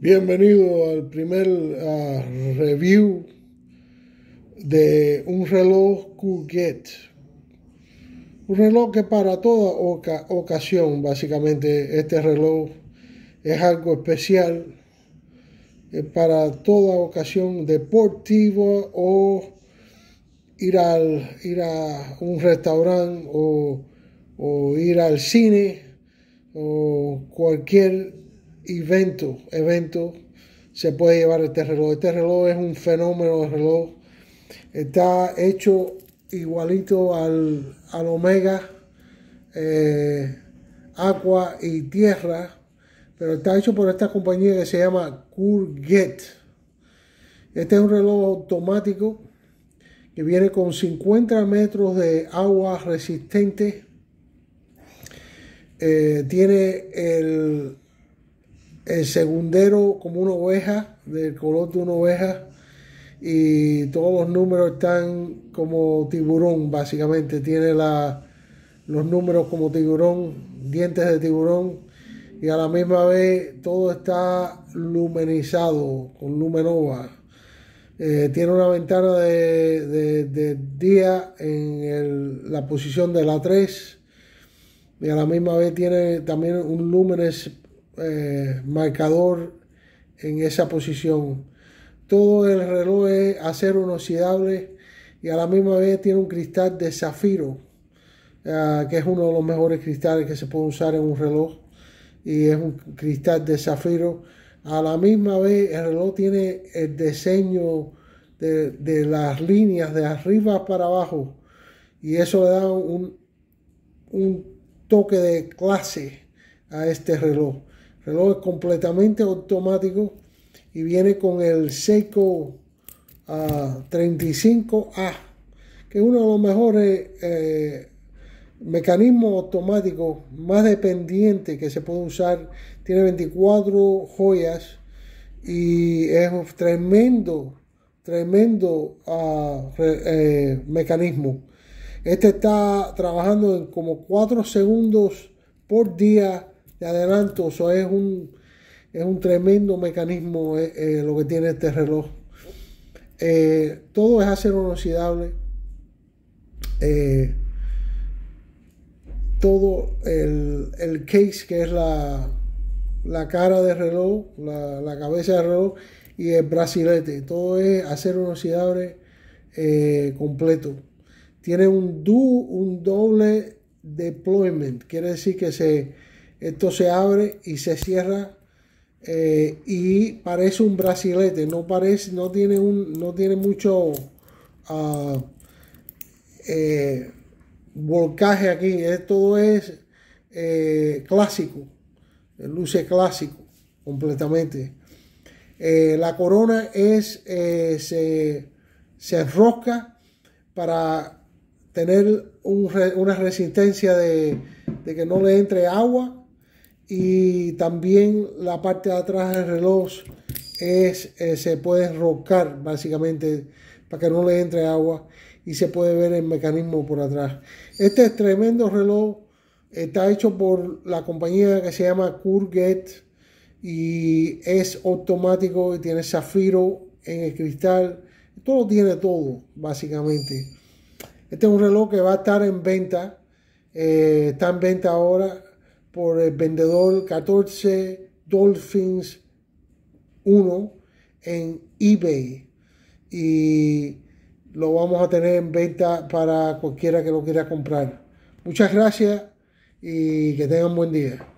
Bienvenido al primer ah, review de un reloj Kuget. Un reloj que para toda ocasión, básicamente, este reloj es algo especial eh, para toda ocasión deportiva o ir, al, ir a un restaurante o ir al cine o cualquier evento, evento se puede llevar este reloj. Este reloj es un fenómeno de reloj. Está hecho igualito al, al Omega, eh, agua y Tierra, pero está hecho por esta compañía que se llama get Este es un reloj automático que viene con 50 metros de agua resistente. Eh, tiene el el segundero como una oveja, del color de una oveja, y todos los números están como tiburón, básicamente. Tiene la, los números como tiburón, dientes de tiburón, y a la misma vez todo está lumenizado con lumenova. Eh, tiene una ventana de, día en la posición de la 3 y a la misma vez tiene también un lúmenes eh, marcador en esa posición. Todo el reloj es acero inoxidable y a la misma vez tiene un cristal de zafiro, ah, que es uno de los mejores cristales que se puede usar en un reloj. Y es un cristal de zafiro. A la misma vez el reloj tiene el diseño de, las líneas de arriba para abajo. Y eso le da un toque de clase a este reloj reloj es completamente automático y viene con el Seiko 35A, ah, que es uno de los mejores eh, mecanismos automáticos más dependientes que se puede usar. Tiene 24 joyas y es un tremendo, tremendo ah, eh, mecanismo. Este está trabajando en como 4 segundos por día de adelanto. eso es un, es un tremendo mecanismo eh, eh, lo que tiene este reloj. Eh, todo es acero inoxidable. todo el, case, que es la, la cara de reloj, la, cabeza del reloj y el brasilete. Todo es acero inoxidable completo. Tiene un, un doble deployment, quiere decir que se, esto se abre y se cierra eh, y parece un brasilete, no parece, no tiene un, no tiene mucho ah, eh, volcaje aquí. Esto es eh, clásico, luce clásico completamente. la corona es se, se enrosca para tener una resistencia de que no le entre agua y también la parte de atrás del reloj es, eh, se puede rocar básicamente para que no le entre agua y se puede ver el mecanismo por atrás. Este es tremendo reloj está hecho por la compañía que se llama Kurget y es automático y tiene zafiro en el cristal. Todo tiene todo, básicamente. Este es un reloj que va a estar en venta. Eh, está en venta ahora por el vendedor 14 Dolphins 1 en eBay. Y lo vamos a tener en venta para cualquiera que lo quiera comprar. Muchas gracias y que tengan buen día.